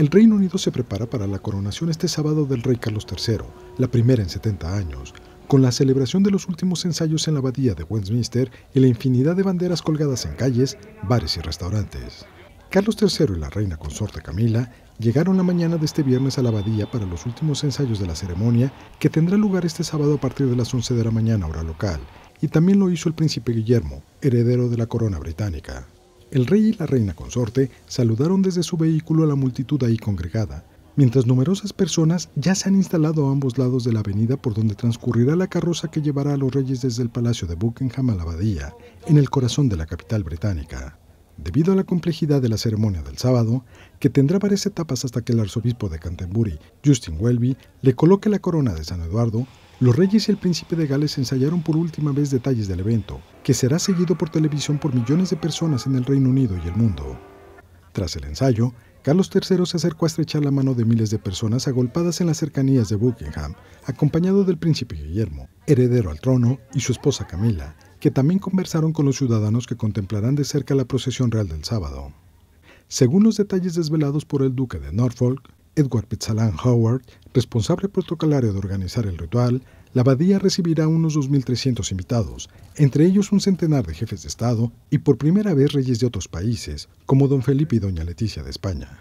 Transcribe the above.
El Reino Unido se prepara para la coronación este sábado del rey Carlos III, la primera en 70 años, con la celebración de los últimos ensayos en la abadía de Westminster y la infinidad de banderas colgadas en calles, bares y restaurantes. Carlos III y la reina consorte Camila llegaron la mañana de este viernes a la abadía para los últimos ensayos de la ceremonia que tendrá lugar este sábado a partir de las 11 de la mañana hora local, y también lo hizo el príncipe Guillermo, heredero de la corona británica. El rey y la reina consorte saludaron desde su vehículo a la multitud ahí congregada, mientras numerosas personas ya se han instalado a ambos lados de la avenida por donde transcurrirá la carroza que llevará a los reyes desde el Palacio de Buckingham a la abadía, en el corazón de la capital británica. Debido a la complejidad de la ceremonia del sábado, que tendrá varias etapas hasta que el arzobispo de Canterbury, Justin Welby, le coloque la corona de San Eduardo, los reyes y el príncipe de Gales ensayaron por última vez detalles del evento, que será seguido por televisión por millones de personas en el Reino Unido y el mundo. Tras el ensayo, Carlos III se acercó a estrechar la mano de miles de personas agolpadas en las cercanías de Buckingham, acompañado del príncipe Guillermo, heredero al trono, y su esposa Camila, que también conversaron con los ciudadanos que contemplarán de cerca la procesión real del sábado. Según los detalles desvelados por el duque de Norfolk, Edward Pizzalán Howard, responsable protocolario de organizar el ritual, la abadía recibirá unos 2.300 invitados, entre ellos un centenar de jefes de Estado y por primera vez reyes de otros países, como don Felipe y doña Leticia de España.